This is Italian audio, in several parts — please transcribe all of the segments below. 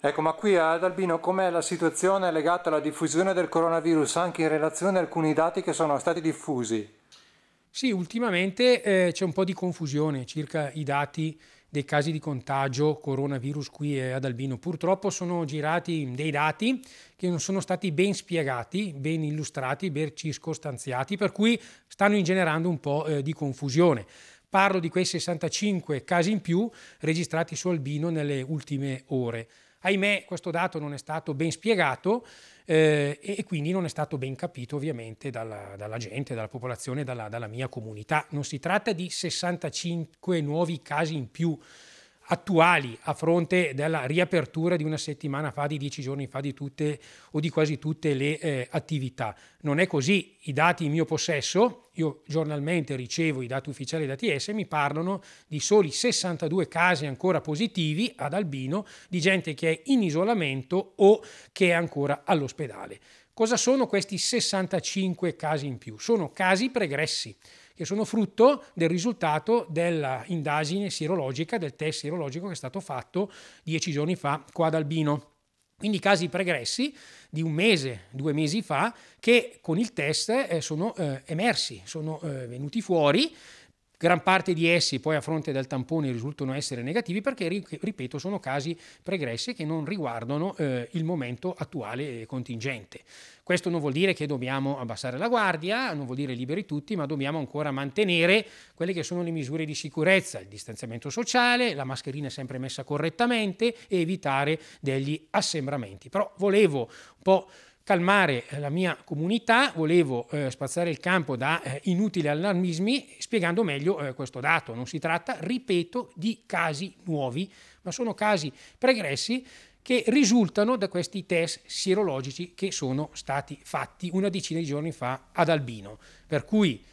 Ecco, ma qui ad Albino com'è la situazione legata alla diffusione del coronavirus anche in relazione a alcuni dati che sono stati diffusi? Sì, ultimamente eh, c'è un po' di confusione circa i dati dei casi di contagio coronavirus qui eh, ad Albino. Purtroppo sono girati dei dati che non sono stati ben spiegati, ben illustrati, ben circostanziati, per cui stanno ingenerando un po' eh, di confusione. Parlo di quei 65 casi in più registrati su Albino nelle ultime ore. Ahimè questo dato non è stato ben spiegato eh, e quindi non è stato ben capito ovviamente dalla, dalla gente, dalla popolazione, dalla, dalla mia comunità. Non si tratta di 65 nuovi casi in più, attuali a fronte della riapertura di una settimana fa, di dieci giorni fa, di tutte o di quasi tutte le eh, attività. Non è così, i dati in mio possesso, io giornalmente ricevo i dati ufficiali da TS, mi parlano di soli 62 casi ancora positivi ad Albino di gente che è in isolamento o che è ancora all'ospedale. Cosa sono questi 65 casi in più? Sono casi pregressi che sono frutto del risultato dell'indagine sierologica, del test sierologico che è stato fatto dieci giorni fa qua ad Albino. Quindi casi pregressi di un mese, due mesi fa, che con il test eh, sono eh, emersi, sono eh, venuti fuori Gran parte di essi poi a fronte del tampone risultano essere negativi perché, ripeto, sono casi pregressi che non riguardano eh, il momento attuale contingente. Questo non vuol dire che dobbiamo abbassare la guardia, non vuol dire liberi tutti, ma dobbiamo ancora mantenere quelle che sono le misure di sicurezza, il distanziamento sociale, la mascherina sempre messa correttamente e evitare degli assembramenti. Però volevo un po' calmare eh, la mia comunità, volevo eh, spazzare il campo da eh, inutili allarmismi spiegando meglio eh, questo dato. Non si tratta, ripeto, di casi nuovi, ma sono casi pregressi che risultano da questi test sierologici che sono stati fatti una decina di giorni fa ad Albino. Per cui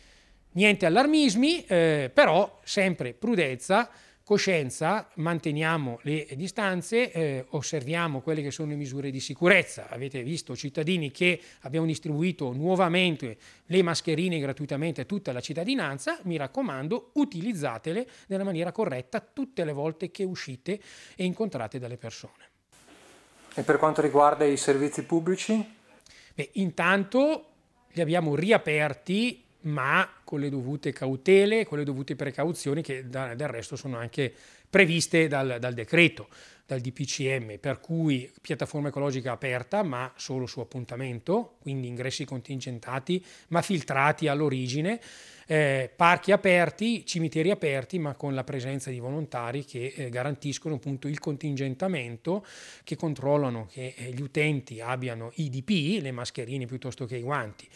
niente allarmismi, eh, però sempre prudenza coscienza, manteniamo le distanze, eh, osserviamo quelle che sono le misure di sicurezza. Avete visto cittadini che abbiamo distribuito nuovamente le mascherine gratuitamente a tutta la cittadinanza, mi raccomando utilizzatele nella maniera corretta tutte le volte che uscite e incontrate dalle persone. E per quanto riguarda i servizi pubblici? Beh, intanto li abbiamo riaperti ma con le dovute cautele, con le dovute precauzioni che da, del resto sono anche previste dal, dal decreto, dal DPCM, per cui piattaforma ecologica aperta ma solo su appuntamento, quindi ingressi contingentati ma filtrati all'origine, eh, parchi aperti, cimiteri aperti ma con la presenza di volontari che eh, garantiscono appunto il contingentamento, che controllano che eh, gli utenti abbiano i DP, le mascherine piuttosto che i guanti.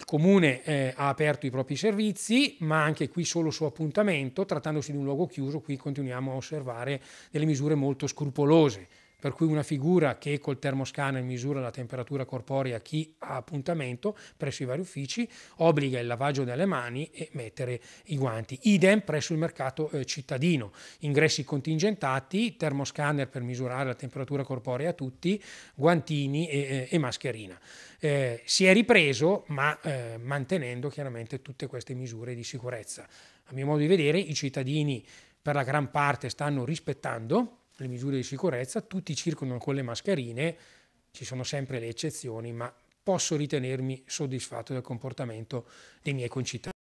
Il comune eh, ha aperto i propri servizi, ma anche qui solo su appuntamento, trattandosi di un luogo chiuso, qui continuiamo a osservare delle misure molto scrupolose per cui una figura che col termoscanner misura la temperatura corporea a chi ha appuntamento presso i vari uffici, obbliga il lavaggio delle mani e mettere i guanti. Idem presso il mercato eh, cittadino, ingressi contingentati, termoscanner per misurare la temperatura corporea a tutti, guantini e, eh, e mascherina. Eh, si è ripreso ma eh, mantenendo chiaramente tutte queste misure di sicurezza. A mio modo di vedere i cittadini per la gran parte stanno rispettando le misure di sicurezza, tutti circolano con le mascherine, ci sono sempre le eccezioni, ma posso ritenermi soddisfatto del comportamento dei miei concittadini.